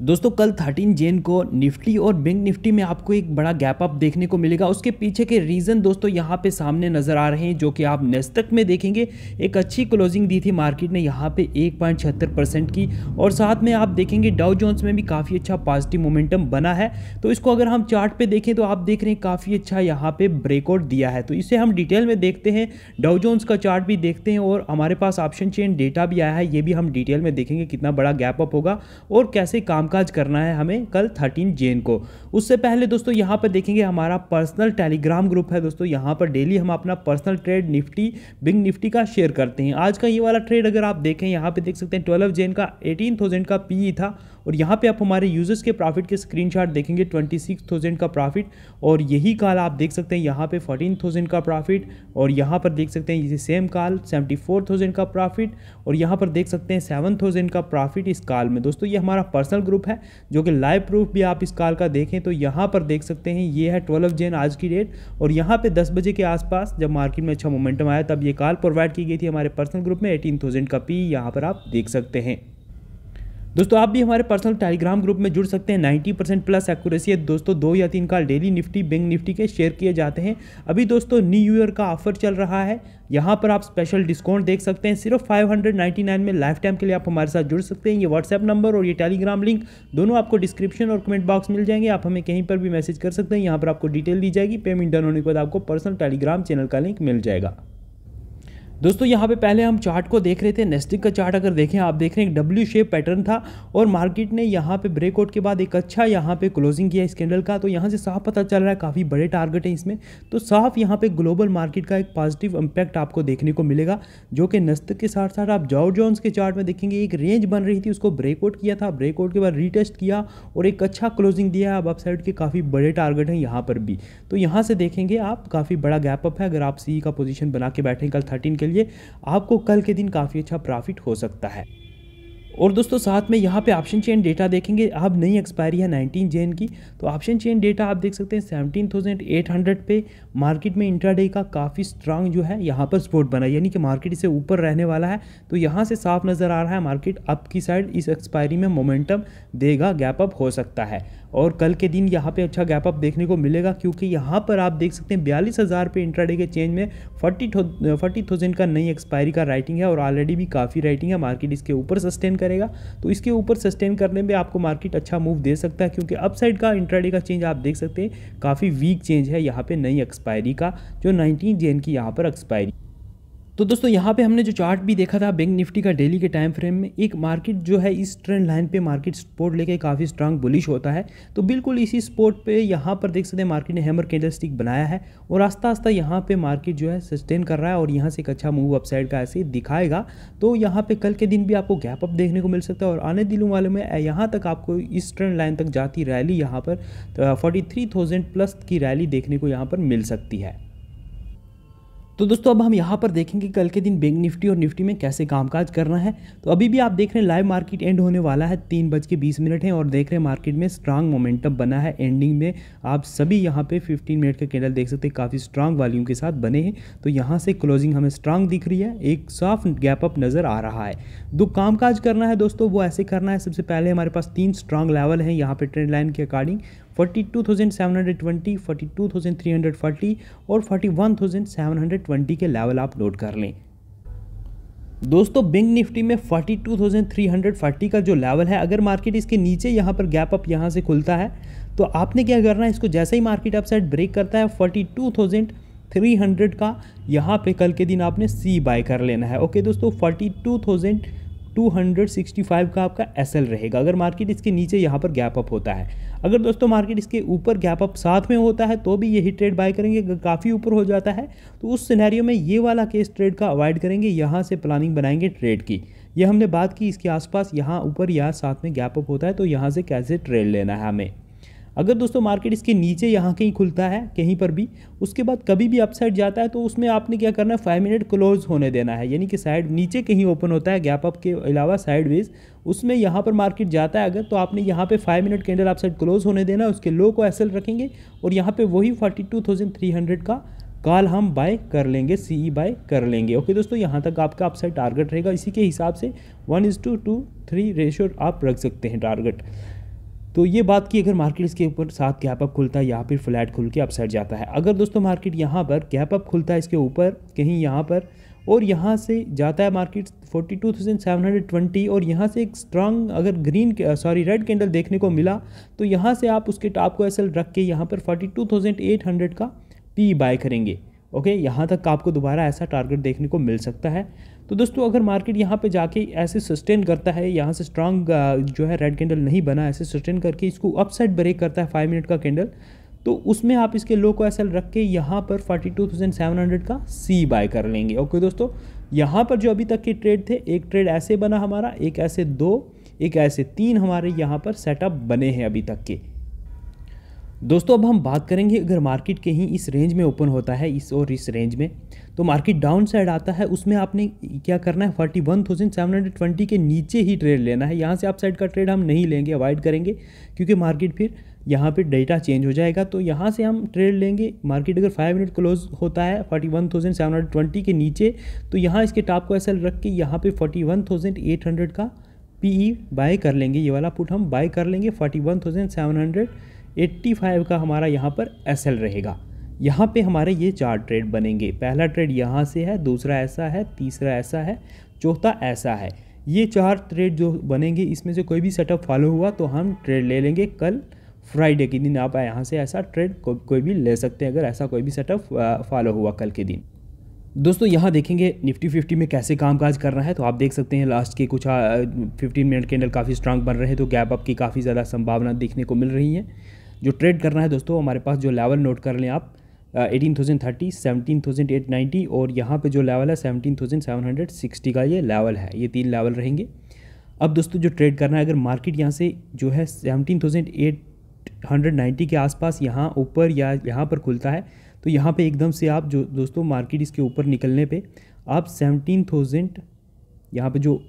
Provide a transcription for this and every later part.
दोस्तों कल 13 जेन को निफ्टी और बैंक निफ्टी में आपको एक बड़ा गैप अप देखने को मिलेगा उसके पीछे के रीज़न दोस्तों यहाँ पे सामने नज़र आ रहे हैं जो कि आप नेस्तक में देखेंगे एक अच्छी क्लोजिंग दी थी मार्केट ने यहाँ पे एक परसेंट की और साथ में आप देखेंगे डाउ जोन्स में भी काफ़ी अच्छा पॉजिटिव मोमेंटम बना है तो इसको अगर हम चार्ट पे देखें तो आप देख रहे हैं काफ़ी अच्छा यहाँ पर ब्रेकआउट दिया है तो इसे हम डिटेल में देखते हैं डाउ जोन्स का चार्ट भी देखते हैं और हमारे पास ऑप्शन चेन डेटा भी आया है ये भी हम डिटेल में देखेंगे कितना बड़ा गैप अप होगा और कैसे काम कामकाज करना है हमें कल थर्टीन जेन को उससे पहले दोस्तों यहाँ पर देखेंगे हमारा पर्सनल टेलीग्राम ग्रुप है दोस्तों यहाँ पर डेली हम अपना personal trade Nifty big Nifty का शेयर करते हैं आज का ये वाला ट्रेड अगर आप देखें यहाँ पर देख सकते हैं ट्वेल्व जेन का एटीन थाउजेंड का पी e था और यहाँ पे आप हमारे यूज़र्स के प्रॉफिट के स्क्रीनशॉट देखेंगे 26,000 का प्रॉफिट और यही काल आप देख सकते हैं यहाँ पे 14,000 का प्रॉफिट और यहाँ पर देख सकते हैं इसी सेम फोर 74,000 का प्रॉफिट और यहाँ पर देख सकते हैं 7,000 का प्रॉफिट इस काल में दोस्तों ये हमारा पर्सनल ग्रुप है जो कि लाइव प्रूफ भी आप इस काल का देखें तो यहाँ पर देख सकते हैं ये है ट्वेल्व जेन आज की डेट और यहाँ पर दस बजे के आसपास जब मार्केट में अच्छा मोमेंटम आया तब ये काल प्रोवाइड की गई थी हमारे पर्सनल ग्रुप में एटीन का पी यहाँ पर आप देख सकते हैं दोस्तों आप भी हमारे पर्सनल टेलीग्राम ग्रुप में जुड़ सकते हैं 90 परसेंट प्लस एक्यूरेसी है दोस्तों दो या तीन call daily Nifty bank Nifty के शेयर किए जाते हैं अभी दोस्तों न्यू ईयर का ऑफर चल रहा है यहाँ पर आप स्पेशल डिस्काउंट देख सकते हैं सिर्फ 599 में लाइफ टाइम के लिए आप हमारे साथ जुड़ सकते हैं ये व्हाट्सएप नंबर और ये टेलीग्राम लिंक दोनों आपको डिस्क्रिप्शन और कमेंट बॉक्स मिल जाएंगे आप हमें कहीं पर भी मैसेज कर सकते हैं यहाँ पर आपको डिटेल दी जाएगी पेमेंट डन होने के बाद आपको पर्सनल टेलीग्राम चैनल का लिंक मिल जाएगा दोस्तों यहाँ पे पहले हम चार्ट को देख रहे थे नेस्टिक का चार्ट अगर देखें आप देख रहे हैं एक डब्ल्यू शेप पैटर्न था और मार्केट ने यहाँ पे ब्रेकआउट के बाद एक अच्छा यहाँ पे क्लोजिंग किया इस कैंडल का तो यहाँ से साफ पता चल रहा है काफ़ी बड़े टारगेट हैं इसमें तो साफ यहाँ पे ग्लोबल मार्केट का एक पॉजिटिव इम्पैक्ट आपको देखने को मिलेगा जो कि नस्तक के साथ साथ आप जॉर्ज जॉन्स के चार्ट में देखेंगे एक रेंज बन रही थी उसको ब्रेकआउट किया था ब्रेकआउट के बाद रिटेस्ट किया और एक अच्छा क्लोजिंग दिया है अब अपसाइड के काफ़ी बड़े टारगेट हैं यहाँ पर भी तो यहाँ से देखेंगे आप काफ़ी बड़ा गैप अप है अगर आप सी का पोजिशन बना के बैठें कल थर्टीन के के लिए आपको कल के दिन काफ़ी अच्छा प्रॉफिट हो सकता है और दोस्तों साथ में यहाँ पे ऑप्शन चेन डेटा देखेंगे अब नई एक्सपायरी है 19 जेन की तो ऑप्शन चेन डेटा आप देख सकते हैं 17,800 पे मार्केट में इंट्राडे का काफ़ी स्ट्रांग जो है यहाँ पर सपोर्ट बना यानी कि मार्केट इसे ऊपर रहने वाला है तो यहाँ से साफ नज़र आ रहा है मार्केट अप की साइड इस एक्सपायरी में मोमेंटम देगा गैप अप हो सकता है और कल के दिन यहाँ पे अच्छा गैप अप देखने को मिलेगा क्योंकि यहाँ पर आप देख सकते हैं बयालीस हज़ार पे इंट्राडे के चेंज में फोर्टी फोर्टी थाउजेंड का नई एक्सपायरी का राइटिंग है और ऑलरेडी भी काफ़ी राइटिंग है मार्केट इसके ऊपर सस्टेन करेगा तो इसके ऊपर सस्टेन करने में आपको मार्केट अच्छा मूव दे सकता है क्योंकि अपसाइड का इंट्राडे का चेंज आप देख सकते हैं काफ़ी वीक चेंज है यहाँ पर नई एक्सपायरी का जो नाइनटीन जेन की यहाँ पर एक्सपायरी तो दोस्तों यहाँ पे हमने जो चार्ट भी देखा था बैंक निफ्टी का डेली के टाइम फ्रेम में एक मार्केट जो है इस ट्रेंड लाइन पे मार्केट सपोर्ट लेके काफ़ी स्ट्रांग बुलिश होता है तो बिल्कुल इसी सपोर्ट पे यहाँ पर देख सकते हैं मार्केट ने हैमर कैंडल स्टिक बनाया है और आस्ता आस्ता यहाँ पे मार्केट जो है सस्टेन कर रहा है और यहाँ से एक अच्छा मूव अपसाइड का ऐसे दिखाएगा तो यहाँ पर कल के दिन भी आपको गैप अप देखने को मिल सकता है और आने दिनों वाले में यहाँ तक आपको इस ट्रेंड लाइन तक जाती रैली यहाँ पर फोर्टी प्लस की रैली देखने को यहाँ पर मिल सकती है तो दोस्तों अब हम यहाँ पर देखेंगे कल के दिन बैंक निफ्टी और निफ्टी में कैसे कामकाज करना है तो अभी भी आप देख रहे हैं लाइव मार्केट एंड होने वाला है तीन बज के बीस मिनट है और देख रहे हैं मार्केट में स्ट्रांग मोमेंटम बना है एंडिंग में आप सभी यहाँ पे 15 मिनट का कैंडल देख सकते हैं काफ़ी स्ट्रांग वॉल्यूम के साथ बने हैं तो यहाँ से क्लोजिंग हमें स्ट्रांग दिख रही है एक साफ गैप अप नज़र आ रहा है जो काम करना है दोस्तों वो ऐसे करना है सबसे पहले हमारे पास तीन स्ट्रांग लेवल हैं यहाँ पर ट्रेंड लाइन के according 42,720, 42,340 twenty forty two thousand three hundred और forty one thousand seven hundred twenty के लेवल आप नोट कर लें दोस्तों बिंग निफ्टी में 42,340 का जो लेवल है अगर मार्केट इसके नीचे यहाँ पर गैप अप यहाँ से खुलता है तो आपने क्या करना है इसको जैसे ही मार्केट अपसाइड ब्रेक करता है 42,300 का यहाँ पे कल के दिन आपने सी बाय कर लेना है ओके दोस्तों 42,000 265 का आपका एस रहेगा अगर मार्केट इसके नीचे यहाँ पर गैप अप होता है अगर दोस्तों मार्केट इसके ऊपर गैप अप साथ में होता है तो भी यही ट्रेड बाय करेंगे अगर काफ़ी ऊपर हो जाता है तो उस सिनेरियो में ये वाला केस ट्रेड का अवॉइड करेंगे यहाँ से प्लानिंग बनाएंगे ट्रेड की ये हमने बात की इसके आसपास यहाँ ऊपर या साथ में गैप अप होता है तो यहाँ से कैसे ट्रेड लेना है हमें अगर दोस्तों मार्केट इसके नीचे यहाँ कहीं खुलता है कहीं पर भी उसके बाद कभी भी अपसाइड जाता है तो उसमें आपने क्या करना है फाइव मिनट क्लोज होने देना है यानी कि साइड नीचे कहीं ओपन होता है गैप अप के अलावा साइड वेज उसमें यहाँ पर मार्केट जाता है अगर तो आपने यहाँ पे five minute candle upside close होने देना है उसके लो को एसल रखेंगे और यहाँ पे वही forty two thousand three hundred का कॉल हम बाय कर लेंगे सीई बाय e कर लेंगे ओके दोस्तों यहाँ तक आपका अपसाइड टारगेट रहेगा इसी के हिसाब से one is to to three ratio आप रख सकते हैं टारगेट तो ये बात की अगर मार्केट इसके ऊपर साथ गैप अप खुलता है या फिर फ्लैट खुल के अपसाइड जाता है अगर दोस्तों मार्केट यहाँ पर गैप अप खुलता है इसके ऊपर कहीं यहाँ पर और यहाँ से जाता है मार्केट 42,720 और यहाँ से एक स्ट्रांग अगर ग्रीन सॉरी रेड कैंडल देखने को मिला तो यहाँ से आप उसके टॉप को एसल रख के यहाँ पर 42,800 का पी बाय करेंगे ओके यहाँ तक आपको दोबारा ऐसा टारगेट देखने को मिल सकता है तो दोस्तों अगर मार्केट यहाँ पे जाके ऐसे सस्टेन करता है यहाँ से स्ट्रांग uh, जो है रेड कैंडल नहीं बना ऐसे सस्टेन करके इसको अपसाइड ब्रेक करता है फाइव मिनट का कैंडल तो उसमें आप इसके लो को ऐसे रख के यहाँ पर 42,700 का सी बाय कर लेंगे ओके दोस्तों यहाँ पर जो अभी तक के ट्रेड थे एक ट्रेड ऐसे बना हमारा एक ऐसे दो एक ऐसे तीन हमारे यहाँ पर सेटअप बने हैं अभी तक के दोस्तों अब हम बात करेंगे अगर मार्केट के ही इस रेंज में ओपन होता है इस और इस रेंज में तो मार्केट डाउन साइड आता है उसमें आपने क्या करना है forty one thousand seven hundred twenty के नीचे ही ट्रेड लेना है यहाँ से आप साइड का ट्रेड हम नहीं लेंगे अवॉइड करेंगे क्योंकि मार्केट फिर यहाँ पे डेटा चेंज हो जाएगा तो यहाँ से हम ट्रेड लेंगे मार्केट अगर फाइव मिनट क्लोज होता है forty one thousand seven hundred twenty के नीचे तो यहाँ इसके टॉप को ऐसा रख के यहाँ पे forty one thousand eight hundred का पी ई बाय कर लेंगे ये वाला पुट हम बाय कर लेंगे forty one thousand seven hundred 85 का हमारा यहाँ पर एस रहेगा यहाँ पे हमारे ये चार ट्रेड बनेंगे पहला ट्रेड यहाँ से है दूसरा ऐसा है तीसरा ऐसा है चौथा ऐसा है ये चार ट्रेड जो बनेंगे इसमें से कोई भी सेटअप फॉलो हुआ तो हम ट्रेड ले लेंगे कल फ्राइडे के दिन आप यहाँ से ऐसा ट्रेड को, कोई भी ले सकते हैं अगर ऐसा कोई भी सेटअप फॉलो हुआ कल के दिन दोस्तों यहाँ देखेंगे निफ्टी फिफ्टी में कैसे कामकाज कर रहा है तो आप देख सकते हैं लास्ट के कुछ फिफ्टीन मिनट मिनट कैंडल काफ़ी स्ट्रांग बन रहे हैं तो गैप अप की काफ़ी ज़्यादा संभावना देखने को मिल रही है जो ट्रेड करना है दोस्तों हमारे पास जो लेवल नोट कर लें आप eighteen thousand thirty seventeen thousand eight ninety और यहाँ पे जो लेवल है seventeen thousand seven hundred sixty का ये लेवल है ये तीन लेवल रहेंगे अब दोस्तों जो ट्रेड करना है अगर मार्केट यहाँ से जो है seventeen thousand eight hundred ninety के आसपास यहाँ ऊपर या यहाँ पर खुलता है तो यहाँ पे एकदम से आप जो दोस्तों मार्केट इसके ऊपर निकलने पे आप सेवनटीन थाउजेंड यहाँ पर जो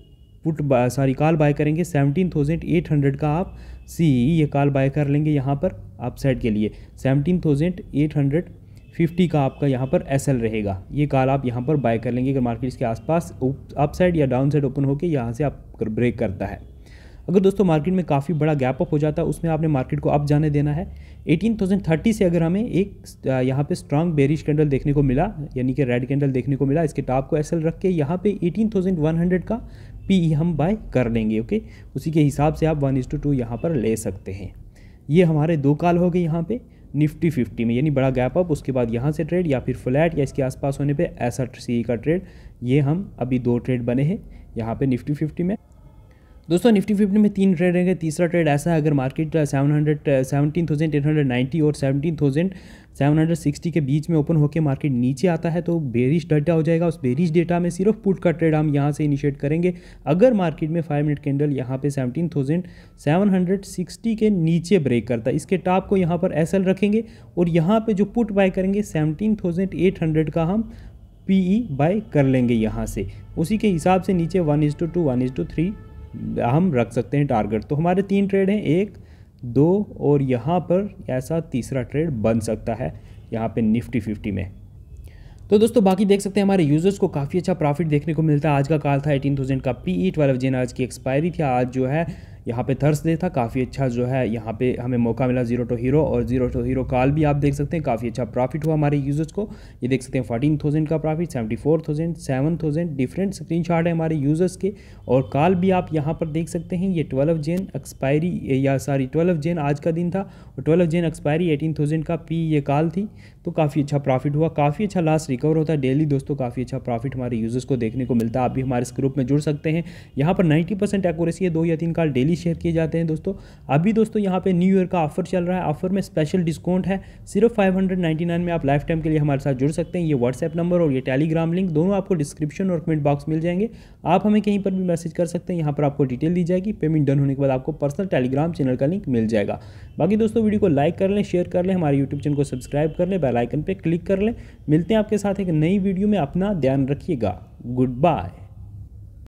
पुट सॉरी कॉल बाय करेंगे सेवनटीन थाउजेंड एट हंड्रेड का आप सी ये कॉल बाय कर लेंगे यहाँ पर अपसाइड के लिए seventeen thousand eight hundred fifty का आपका यहाँ पर एस एल रहेगा ये कॉल आप यहाँ पर बाय कर लेंगे अगर मार्केट इसके आसपास अप साइड या डाउन साइड ओपन होकर यहाँ से आप ब्रेक करता है अगर दोस्तों मार्केट में काफ़ी बड़ा गैप अप हो जाता है उसमें आपने मार्केट को अप जाने देना है 18,030 से अगर हमें एक यहाँ पे स्ट्रांग बेरिश कैंडल देखने को मिला यानी कि रेड कैंडल देखने को मिला इसके टॉप को एसएल रख के यहाँ पे 18,100 का पी ई हम बाय कर लेंगे ओके उसी के हिसाब से आप वन इज टू टू यहाँ पर ले सकते हैं ये हमारे दो काल हो गए यहाँ पे निफ्टी फिफ्टी में यानी बड़ा गैप अप उसके बाद यहाँ से ट्रेड या फिर फ्लैट या इसके आसपास होने पे ऐसा सी e का ट्रेड ये हम अभी दो ट्रेड बने हैं यहाँ पे निफ्टी फिफ्टी में दोस्तों निफ्टी फिफ्टी में तीन ट्रेड रहेंगे तीसरा ट्रेड ऐसा है अगर market seven hundred seventeen thousand eight hundred ninety और सेवनटीन थाउजेंड 760 के बीच में ओपन होकर मार्केट नीचे आता है तो बेरिश डाटा हो जाएगा उस बेरिश डेटा में सिर्फ पुट का ट्रेड हम यहाँ से इनिशिएट करेंगे अगर मार्केट में फाइव मिनट कैंडल यहाँ पे सिक्सटी के नीचे ब्रेक करता है इसके टॉप को यहाँ पर एस रखेंगे और यहाँ पर जो पुट बाय करेंगे सेवनटीन थाउजेंड एट हंड्रेड का हम पी ई बाय कर लेंगे यहाँ से उसी के हिसाब से नीचे one is to two to is is to हम रख सकते हैं टारगेट तो हमारे तीन ट्रेड हैं एक दो और यहाँ पर ऐसा तीसरा ट्रेड बन सकता है यहाँ पे निफ्टी फिफ्टी में तो दोस्तों बाकी देख सकते हैं हमारे यूज़र्स को काफ़ी अच्छा प्रॉफिट देखने को मिलता है आज का काल था थाउजेंड का पी ई ट्वेल्व जिन आज की एक्सपायरी थी आज जो है यहाँ पे थर्सडे था काफ़ी अच्छा जो है यहाँ पे हमें मौका मिला जीरो टू हीरो और जीरो टू हीरो कॉल भी आप देख सकते हैं काफ़ी अच्छा प्रॉफिट हुआ हमारे यूज़र्स को ये देख सकते हैं फोर्टीन थाउजेंड का profit seventy four thousand seven thousand different screen है हमारे यूज़र्स के और कॉल भी आप यहाँ पर देख सकते हैं ये ट्वेल्व जेन एक्सपायरी या सॉरी ट्वेल्व जेन आज का दिन था और twelve Jan expiry eighteen thousand का पी ये कॉल थी तो काफ़ी अच्छा प्रॉफिट हुआ काफ़ी अच्छा लास्ट रिकवर होता है डेली दोस्तों काफ़ी अच्छा प्रॉफिट हमारे यूज़र्स को देखने को मिलता है आप भी हमारे इस ग्रुप में जुड़ सकते हैं यहाँ पर 90 परसेंट एक्यूरेसी है दो या तीन कॉल डेली शेयर किए जाते हैं दोस्तों अभी दोस्तों यहाँ पर न्यू ईयर का ऑफर चल रहा है ऑफर में स्पेशल डिस्काउंट है सिर्फ फाइव में आप लाइफ टाइम के लिए हमारे साथ जुड़ सकते हैं ये व्हाट्सएप नंबर और ये टेलीग्राम लिंक दोनों आपको डिस्क्रिप्शन और कमेंट बॉक्स मिल जाएंगे आप हमें कहीं पर भी मैसेज कर सकते हैं यहाँ पर आपको डिटेल दी जाएगी पेमेंट डन होने के बाद आपको पर्सनल टेलीग्राम चैनल का लिंक मिल जाएगा बाकी दोस्तों वीडियो को लाइक कर लें शेयर कर लें हमारे यूट्यूब चैनल को सब्सक्राइब कर लें बेल आइकन पे क्लिक कर लें मिलते हैं आपके साथ एक नई वीडियो में अपना ध्यान रखिएगा गुड बाय